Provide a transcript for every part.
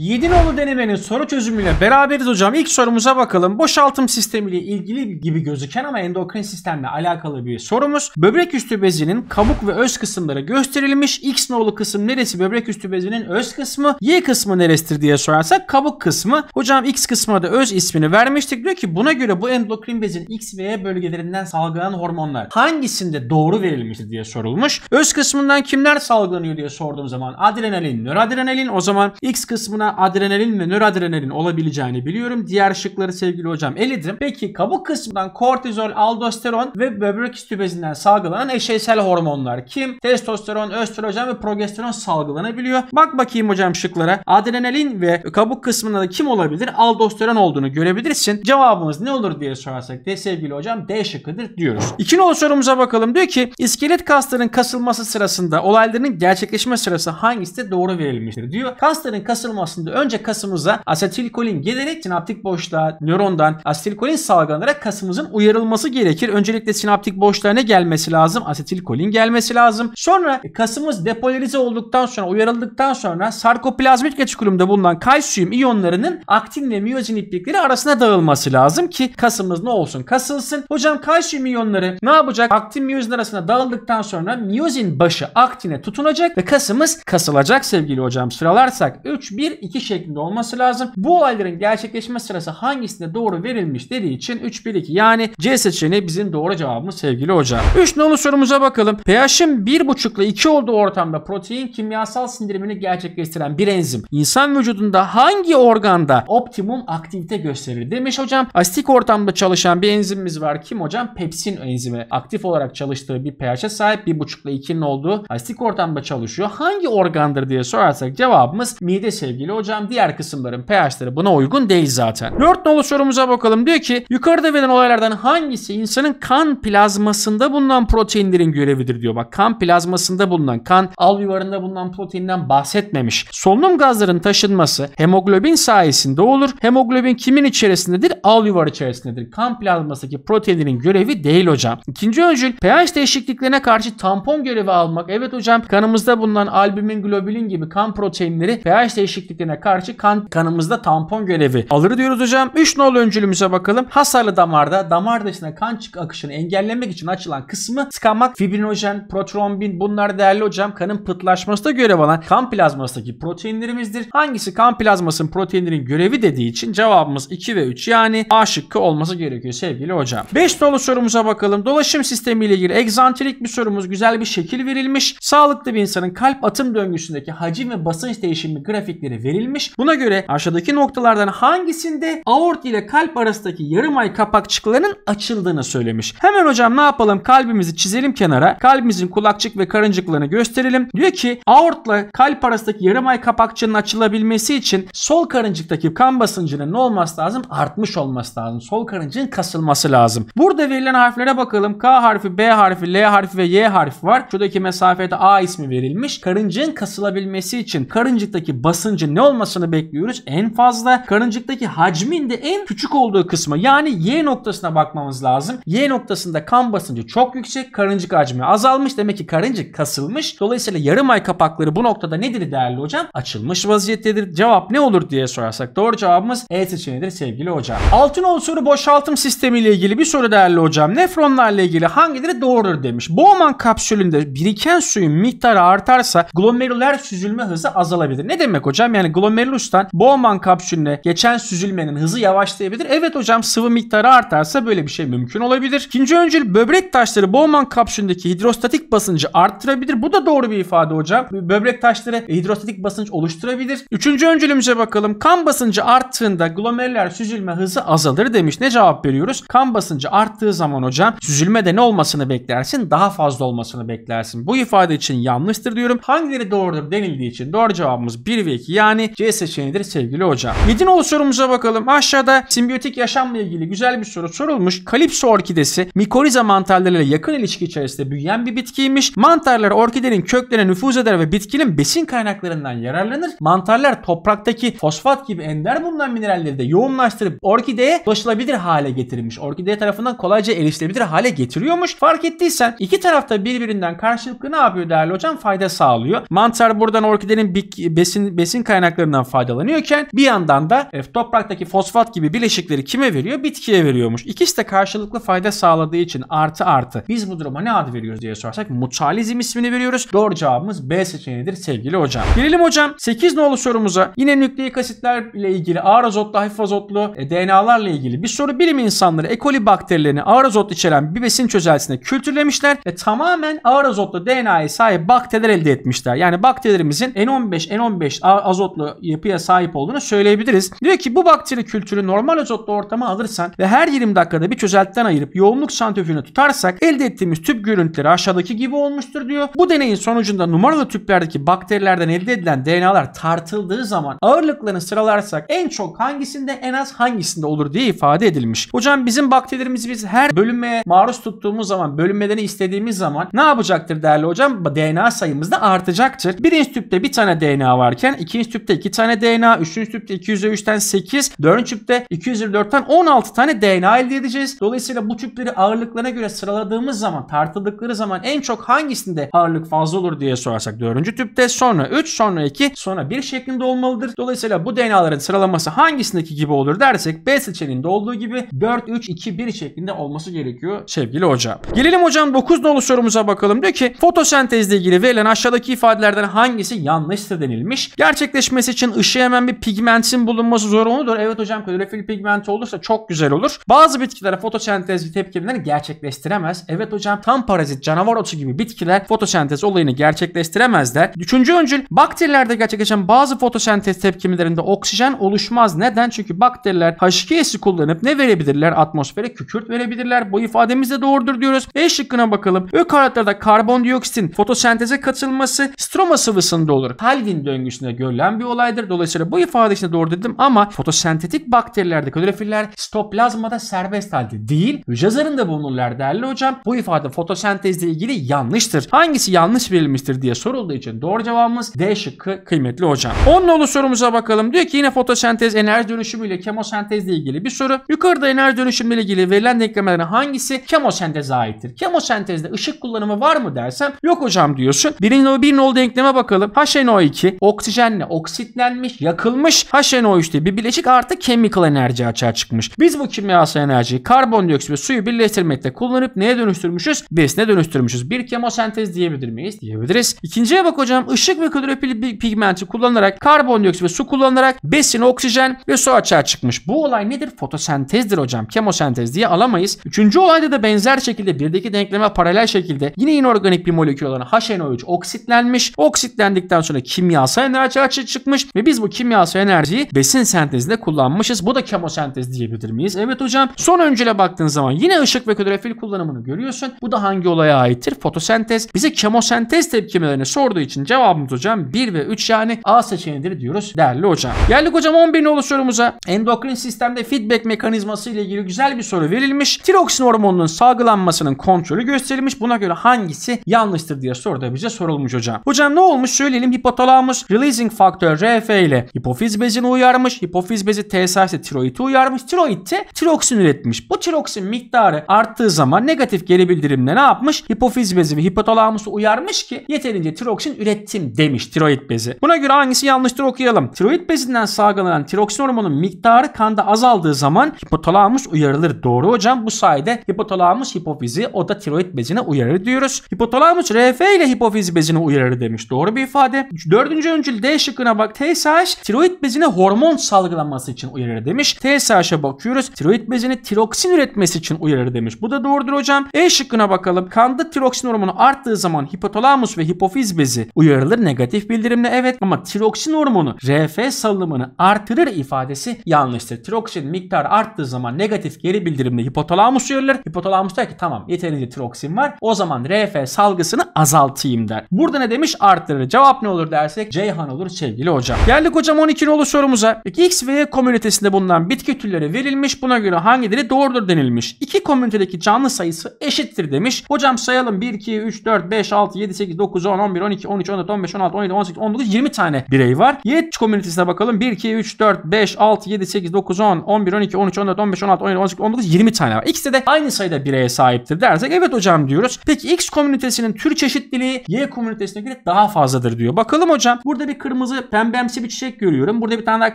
7 nolu denemenin soru çözümüyle beraberiz hocam. İlk sorumuza bakalım. Boşaltım sistemiyle ilgili gibi gözüken ama endokrin sistemle alakalı bir sorumuz. Böbrek üstü bezinin kabuk ve öz kısımları gösterilmiş. X nolu kısım neresi böbrek üstü bezinin öz kısmı? Y kısmı neresidir diye sorarsak kabuk kısmı. Hocam X kısmına da öz ismini vermiştik. Diyor ki buna göre bu endokrin bezin X ve Y bölgelerinden salgılanan hormonlar hangisinde doğru verilmiştir diye sorulmuş. Öz kısmından kimler salgılanıyor diye sorduğum zaman adrenalin, nöradrenalin o zaman X kısmına başına adrenalin ve nöradrenalin olabileceğini biliyorum. Diğer şıkları sevgili hocam eledim. Peki kabuk kısmından kortizol, aldosteron ve böbrek üstü bezinden salgılanan eşeysel hormonlar kim? Testosteron, östrojen ve progesteron salgılanabiliyor. Bak bakayım hocam şıklara. Adrenalin ve kabuk kısmında da kim olabilir? Aldosteron olduğunu görebilirsin. Cevabımız ne olur diye sorarsak de sevgili hocam D şıkkıdır diyoruz. İki nol sorumuza bakalım. Diyor ki iskelet kaslarının kasılması sırasında olayların gerçekleşme sırası hangisi de doğru verilmiştir diyor. Kasların kasılması aslında önce kasımıza asetilkolin gelerek sinaptik boşluğa nörondan asetilkolin salgılanarak kasımızın uyarılması gerekir. Öncelikle sinaptik boşluğa ne gelmesi lazım? Asetilkolin gelmesi lazım. Sonra e, kasımız depolarize olduktan sonra uyarıldıktan sonra sarkoplazmik retikulumda bulunan kalsiyum iyonlarının aktin ve miyozin iplikleri arasına dağılması lazım ki kasımız ne olsun kasılsın. Hocam kalsiyum iyonları ne yapacak? Aktin miyozin arasına dağıldıktan sonra miyozin başı aktine tutunacak ve kasımız kasılacak sevgili hocam. Sıralarsak 3 1 2 şeklinde olması lazım. Bu olayların gerçekleşme sırası hangisinde doğru verilmiş dediği için 3 1 2 yani C seçeneği bizim doğru cevabımız sevgili hocam. 3 nolu sorumuza bakalım. pH'in 1,5 ile 2 olduğu ortamda protein kimyasal sindirimini gerçekleştiren bir enzim insan vücudunda hangi organda optimum aktivite gösterir demiş hocam. Asitik ortamda çalışan bir enzimimiz var. Kim hocam? Pepsin enzimi aktif olarak çalıştığı bir pH'e sahip 1,5 ile 2'nin olduğu asitik ortamda çalışıyor. Hangi organdır diye sorarsak cevabımız mide sevgili hocam diğer kısımların pH'leri buna uygun değil zaten. Lord Nolu sorumuza bakalım. Diyor ki yukarıda verilen olaylardan hangisi insanın kan plazmasında bulunan proteinlerin görevidir diyor. Bak kan plazmasında bulunan kan alüvarında bulunan proteinden bahsetmemiş. Solunum gazların taşınması hemoglobin sayesinde olur. Hemoglobin kimin içerisindedir? Alüvar içerisindedir. Kan plazmasındaki proteinlerin görevi değil hocam. İkinci öncül pH değişikliklerine karşı tampon görevi almak. Evet hocam kanımızda bulunan albumin, globulin gibi kan proteinleri pH değişiklikleri fikrine karşı kan, kanımızda tampon görevi alır diyoruz hocam. 3 nol öncülümüze bakalım. Hasarlı damarda damar dışına kan çık akışını engellemek için açılan kısmı tıkanmak, fibrinojen, protrombin bunlar değerli hocam. Kanın pıtlaşması da görev alan kan plazmasındaki proteinlerimizdir. Hangisi kan plazmasının proteinlerin görevi dediği için cevabımız 2 ve 3 yani A şıkkı olması gerekiyor sevgili hocam. 5 nolu sorumuza bakalım. Dolaşım sistemi ile ilgili egzantrik bir sorumuz. Güzel bir şekil verilmiş. Sağlıklı bir insanın kalp atım döngüsündeki hacim ve basınç değişimi grafikleri verilmiş verilmiş. Buna göre aşağıdaki noktalardan hangisinde aort ile kalp arasındaki yarım ay kapakçıklarının açıldığını söylemiş. Hemen hocam ne yapalım? Kalbimizi çizelim kenara. Kalbimizin kulakçık ve karıncıklarını gösterelim. Diyor ki aortla kalp arasındaki yarım ay kapakçığının açılabilmesi için sol karıncıktaki kan basıncının ne olması lazım? Artmış olması lazım. Sol karıncığın kasılması lazım. Burada verilen harflere bakalım. K harfi, B harfi, L harfi ve Y harfi var. Şuradaki mesafede A ismi verilmiş. Karıncığın kasılabilmesi için karıncıktaki basıncı ne olmasını bekliyoruz. En fazla karıncıktaki hacmin de en küçük olduğu kısmı yani Y noktasına bakmamız lazım. Y noktasında kan basıncı çok yüksek. Karıncık hacmi azalmış. Demek ki karıncık kasılmış. Dolayısıyla yarım ay kapakları bu noktada nedir değerli hocam? Açılmış vaziyettedir. Cevap ne olur diye sorarsak doğru cevabımız E seçeneğidir sevgili hocam. Altın soru boşaltım sistemi ile ilgili bir soru değerli hocam. Nefronlarla ilgili hangileri doğrudur demiş. Bowman kapsülünde biriken suyun miktarı artarsa glomerüler süzülme hızı azalabilir. Ne demek hocam? Yani glomerulustan Bowman kapsülüne geçen süzülmenin hızı yavaşlayabilir. Evet hocam sıvı miktarı artarsa böyle bir şey mümkün olabilir. İkinci öncül böbrek taşları Bowman kapsülündeki hidrostatik basıncı arttırabilir. Bu da doğru bir ifade hocam. Böbrek taşları hidrostatik basınç oluşturabilir. Üçüncü öncülümüze bakalım. Kan basıncı arttığında glomerüler süzülme hızı azalır demiş. Ne cevap veriyoruz? Kan basıncı arttığı zaman hocam süzülmede ne olmasını beklersin? Daha fazla olmasını beklersin. Bu ifade için yanlıştır diyorum. Hangileri doğrudur denildiği için doğru cevabımız 1 ve 2 yani yani C seçeneğidir sevgili hocam. 7 nolu sorumuza bakalım. Aşağıda simbiyotik yaşamla ilgili güzel bir soru sorulmuş. Kalipso orkidesi mikoriza mantarlarıyla yakın ilişki içerisinde büyüyen bir bitkiymiş. Mantarlar orkidenin köklerine nüfuz eder ve bitkinin besin kaynaklarından yararlanır. Mantarlar topraktaki fosfat gibi ender bulunan mineralleri de yoğunlaştırıp orkideye ulaşılabilir hale getirmiş. Orkide tarafından kolayca erişilebilir hale getiriyormuş. Fark ettiysen iki tarafta birbirinden karşılıklı ne yapıyor değerli hocam? Fayda sağlıyor. Mantar buradan orkidenin besin, besin kaynaklarından kaynaklarından faydalanıyorken bir yandan da e, topraktaki fosfat gibi bileşikleri kime veriyor? Bitkiye veriyormuş. İkisi de karşılıklı fayda sağladığı için artı artı. Biz bu duruma ne ad veriyoruz diye sorarsak mutualizm ismini veriyoruz. Doğru cevabımız B seçeneğidir sevgili hocam. Gelelim hocam 8 nolu sorumuza. Yine nükleik asitler ile ilgili ağır azotlu, hafif azotlu e, DNA'larla ilgili bir soru. Bilim insanları E. coli bakterilerini ağır azot içeren bir besin çözeltisine kültürlemişler ve tamamen ağır azotlu DNA'ya sahip bakteriler elde etmişler. Yani bakterilerimizin N15, N15 azot azotlu yapıya sahip olduğunu söyleyebiliriz. Diyor ki bu bakteri kültürü normal azotlu ortama alırsan ve her 20 dakikada bir çözeltiden ayırıp yoğunluk santrifügünü tutarsak elde ettiğimiz tüp görüntüleri aşağıdaki gibi olmuştur diyor. Bu deneyin sonucunda numaralı tüplerdeki bakterilerden elde edilen DNA'lar tartıldığı zaman ağırlıklarını sıralarsak en çok hangisinde en az hangisinde olur diye ifade edilmiş. Hocam bizim bakterilerimiz biz her bölünmeye maruz tuttuğumuz zaman bölünmelerini istediğimiz zaman ne yapacaktır değerli hocam? DNA sayımız da artacaktır. Birinci tüpte bir tane DNA varken ikinci tüpte tüpte 2 tane DNA, 3. tüpte 203'ten 8, 4. tüpte 224'ten 16 tane DNA elde edeceğiz. Dolayısıyla bu tüpleri ağırlıklarına göre sıraladığımız zaman, tartıldıkları zaman en çok hangisinde ağırlık fazla olur diye sorarsak 4. tüpte, sonra 3, sonra 2, sonra 1 şeklinde olmalıdır. Dolayısıyla bu DNA'ların sıralaması hangisindeki gibi olur dersek B seçeneğinde olduğu gibi 4, 3, 2, 1 şeklinde olması gerekiyor sevgili hocam. Gelelim hocam 9 nolu sorumuza bakalım. Diyor ki fotosentezle ilgili verilen aşağıdaki ifadelerden hangisi yanlıştır denilmiş. Gerçekleşme gelişmesi için ışığı hemen bir pigmentin bulunması zorunludur. Evet hocam klorofil pigmenti olursa çok güzel olur. Bazı bitkilere fotosentez tepkilerini gerçekleştiremez. Evet hocam tam parazit, canavar otu gibi bitkiler fotosentez olayını gerçekleştiremezler. Üçüncü öncül bakterilerde gerçekleşen bazı fotosentez tepkimelerinde oksijen oluşmaz. Neden? Çünkü bakteriler H2S'i kullanıp ne verebilirler? Atmosfere kükürt verebilirler. Bu ifademiz de doğrudur diyoruz. E şıkkına bakalım. Ökaryotlarda karbondioksitin fotosenteze katılması stroma sıvısında olur. Calvin döngüsünde görülen bir bir olaydır. Dolayısıyla bu ifade içinde doğru dedim ama fotosentetik bakterilerde klorofiller stoplazmada serbest halde değil hücre zarında bulunurlar değerli hocam. Bu ifade fotosentezle ilgili yanlıştır. Hangisi yanlış verilmiştir diye sorulduğu için doğru cevabımız D şıkkı kıymetli hocam. 10 nolu sorumuza bakalım. Diyor ki yine fotosentez enerji dönüşümü ile kemosentezle ilgili bir soru. Yukarıda enerji dönüşümü ile ilgili verilen denklemlerden hangisi kemosenteze aittir? Kemosentezde ışık kullanımı var mı dersem yok hocam diyorsun. Birinci nolu bir nolu denkleme bakalım. HNO2 oksijenle oksijen aksitlenmiş, yakılmış HNO3'te bir bileşik artı chemical enerji açığa çıkmış. Biz bu kimyasal enerjiyi karbondioksit ve suyu birleştirmekte kullanıp neye dönüştürmüşüz? Besine dönüştürmüşüz. Bir kemosentez diyebilir miyiz? Diyebiliriz. İkinciye bak hocam. ışık ve klorofil pigmenti kullanarak karbondioksit ve su kullanarak besin oksijen ve su açığa çıkmış. Bu olay nedir? Fotosentezdir hocam. Kemosentez diye alamayız. Üçüncü olayda da benzer şekilde birdeki denkleme paralel şekilde yine inorganik bir molekül olan HNO3 oksitlenmiş. Oksitlendikten sonra kimyasal enerji açığa çıkmış çıkmış ve biz bu kimyasal enerjiyi besin sentezinde kullanmışız. Bu da kemosentez diyebilir miyiz? Evet hocam. Son öncüle baktığın zaman yine ışık ve klorofil kullanımını görüyorsun. Bu da hangi olaya aittir? Fotosentez. Bize kemosentez tepkimelerini sorduğu için cevabımız hocam 1 ve 3 yani A seçeneğidir diyoruz değerli hocam. Geldik hocam 11 nolu sorumuza. Endokrin sistemde feedback mekanizması ile ilgili güzel bir soru verilmiş. Tiroksin hormonunun salgılanmasının kontrolü gösterilmiş. Buna göre hangisi yanlıştır diye soru da bize sorulmuş hocam. Hocam ne olmuş söyleyelim. Hipotalamus releasing factor reaktör RF ile hipofiz bezini uyarmış. Hipofiz bezi TSH ise tiroidi uyarmış. Tiroid de tiroksin üretmiş. Bu tiroksin miktarı arttığı zaman negatif geri bildirimle ne yapmış? Hipofiz bezi ve hipotalamusu uyarmış ki yeterince tiroksin ürettim demiş tiroid bezi. Buna göre hangisi yanlıştır okuyalım. Tiroid bezinden salgılanan tiroksin hormonun miktarı kanda azaldığı zaman hipotalamus uyarılır. Doğru hocam. Bu sayede hipotalamus hipofizi o da tiroid bezine uyarır diyoruz. Hipotalamus RF ile hipofiz bezini uyarır demiş. Doğru bir ifade. Dördüncü öncül D şıkkına bak TSH tiroid bezine hormon salgılanması için uyarır demiş. TSH'a bakıyoruz. Tiroid bezini tiroksin üretmesi için uyarır demiş. Bu da doğrudur hocam. E şıkkına bakalım. Kanda tiroksin hormonu arttığı zaman hipotalamus ve hipofiz bezi uyarılır negatif bildirimle evet ama tiroksin hormonu RF salımını artırır ifadesi yanlıştır. Tiroksin miktarı arttığı zaman negatif geri bildirimle hipotalamus uyarılır. Hipotalamus der ki tamam yeterince tiroksin var. O zaman RF salgısını azaltayım der. Burada ne demiş? Arttırır. Cevap ne olur dersek Ceyhan olur sevgili sevgili hocam. Geldik hocam 12 nolu sorumuza. X ve Y komünitesinde bulunan bitki türleri verilmiş. Buna göre hangileri doğrudur denilmiş. İki komünitedeki canlı sayısı eşittir demiş. Hocam sayalım 1, 2, 3, 4, 5, 6, 7, 8, 9, 10, 11, 12, 13, 14, 15, 16, 17, 18, 19, 20 tane birey var. Y komünitesine bakalım. 1, 2, 3, 4, 5, 6, 7, 8, 9, 10, 11, 12, 13, 14, 15, 16, 17, 18, 19, 20 tane var. X'de de aynı sayıda bireye sahiptir dersek evet hocam diyoruz. Peki X komünitesinin tür çeşitliliği Y komünitesine göre daha fazladır diyor. Bakalım hocam burada bir kırmızı pembemsi bir çiçek görüyorum. Burada bir tane daha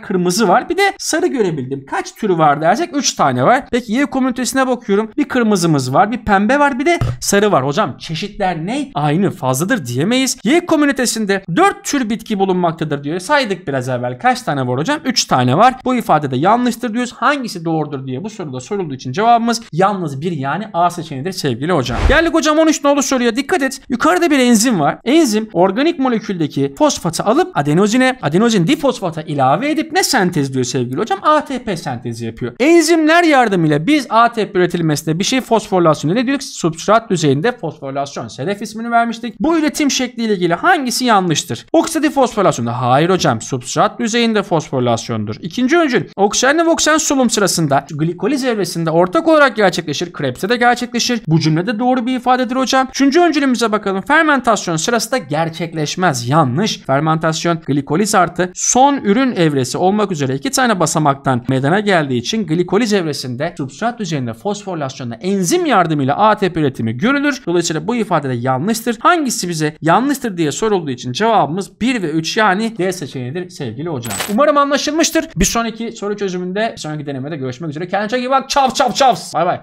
kırmızı var. Bir de sarı görebildim. Kaç türü var dersek 3 tane var. Peki Y komünitesine bakıyorum. Bir kırmızımız var, bir pembe var, bir de sarı var. Hocam çeşitler ne? Aynı fazladır diyemeyiz. Y komünitesinde 4 tür bitki bulunmaktadır diyor. Saydık biraz evvel. Kaç tane var hocam? 3 tane var. Bu ifade de yanlıştır diyoruz. Hangisi doğrudur diye bu soruda sorulduğu için cevabımız yalnız bir yani A seçeneğidir sevgili hocam. Geldik hocam 13 nolu soruya. Dikkat et. Yukarıda bir enzim var. Enzim organik moleküldeki fosfatı alıp adenozine içerisine adenozin difosfata ilave edip ne sentezliyor sevgili hocam? ATP sentezi yapıyor. Enzimler yardımıyla biz ATP üretilmesinde bir şey fosforilasyon ne diyorduk? Substrat düzeyinde fosforlasyon. Sedef ismini vermiştik. Bu üretim şekliyle ilgili hangisi yanlıştır? Oksidatif fosforilasyonda hayır hocam substrat düzeyinde fosforlasyondur. İkinci öncül oksijenle oksijen solum sırasında glikoli evresinde ortak olarak gerçekleşir. Krebs'te de gerçekleşir. Bu cümlede doğru bir ifadedir hocam. Üçüncü öncülümüze bakalım. Fermentasyon sırasında gerçekleşmez. Yanlış. Fermentasyon glikoli glikoliz artı son ürün evresi olmak üzere iki tane basamaktan meydana geldiği için glikoliz evresinde substrat üzerinde fosforilasyonla enzim yardımıyla ATP üretimi görülür. Dolayısıyla bu ifadede yanlıştır. Hangisi bize yanlıştır diye sorulduğu için cevabımız 1 ve 3 yani D seçeneğidir sevgili hocam. Umarım anlaşılmıştır. Bir sonraki soru çözümünde, bir sonraki denemede görüşmek üzere. Kendinize iyi bak. Çav çav çavs. Bay bay.